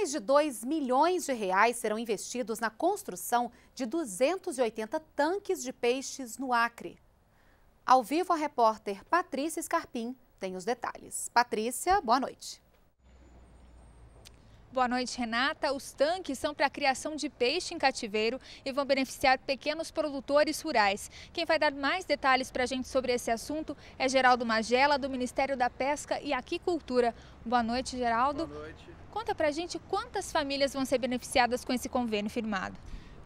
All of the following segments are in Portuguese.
Mais de 2 milhões de reais serão investidos na construção de 280 tanques de peixes no Acre. Ao vivo, a repórter Patrícia Scarpim tem os detalhes. Patrícia, boa noite. Boa noite, Renata. Os tanques são para a criação de peixe em cativeiro e vão beneficiar pequenos produtores rurais. Quem vai dar mais detalhes para a gente sobre esse assunto é Geraldo Magela, do Ministério da Pesca e Aquicultura. Boa noite, Geraldo. Boa noite. Conta para a gente quantas famílias vão ser beneficiadas com esse convênio firmado.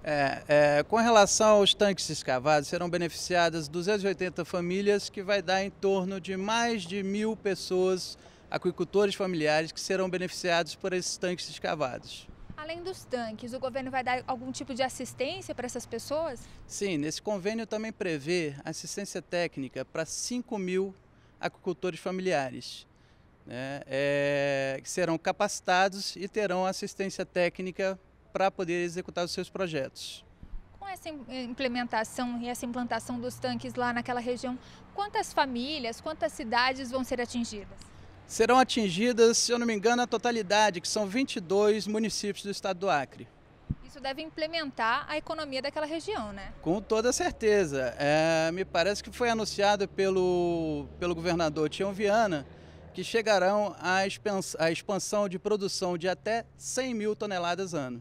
É, é, com relação aos tanques escavados, serão beneficiadas 280 famílias, que vai dar em torno de mais de mil pessoas aquicultores familiares que serão beneficiados por esses tanques escavados. Além dos tanques, o governo vai dar algum tipo de assistência para essas pessoas? Sim, nesse convênio também prevê assistência técnica para 5 mil aquicultores familiares, né, é, que serão capacitados e terão assistência técnica para poder executar os seus projetos. Com essa eh, implementação e essa implantação dos tanques lá naquela região, quantas famílias, quantas cidades vão ser atingidas? serão atingidas, se eu não me engano, a totalidade, que são 22 municípios do estado do Acre. Isso deve implementar a economia daquela região, né? Com toda certeza. É, me parece que foi anunciado pelo, pelo governador Tião Viana que chegarão à expansão, à expansão de produção de até 100 mil toneladas ano.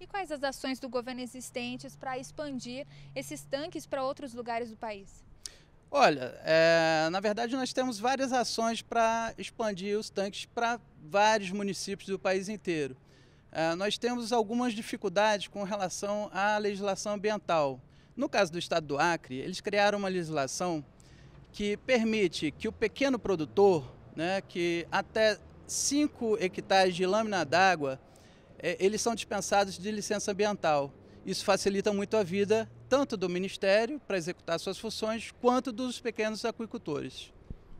E quais as ações do governo existentes para expandir esses tanques para outros lugares do país? Olha, é, na verdade nós temos várias ações para expandir os tanques para vários municípios do país inteiro. É, nós temos algumas dificuldades com relação à legislação ambiental. No caso do estado do Acre, eles criaram uma legislação que permite que o pequeno produtor, né, que até 5 hectares de lâmina d'água, é, eles são dispensados de licença ambiental. Isso facilita muito a vida tanto do Ministério para executar suas funções quanto dos pequenos aquicultores.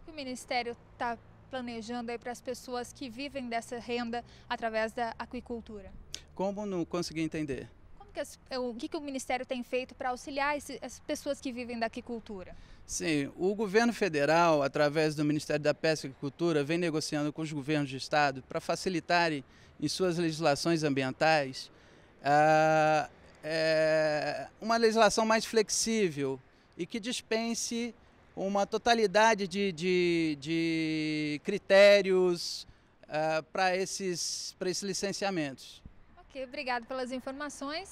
O Ministério está planejando aí para as pessoas que vivem dessa renda através da aquicultura? Como não consegui entender? É, o que, que, o Ministério tem feito para auxiliar esse, as pessoas que vivem da aquicultura? Sim, o governo federal, através do Ministério da Pesca e Agricultura, vem negociando com os governos de estado para facilitarem em suas legislações ambientais a, ah, é, uma legislação mais flexível e que dispense uma totalidade de, de, de critérios é, para esses, esses licenciamentos. Ok, obrigado pelas informações.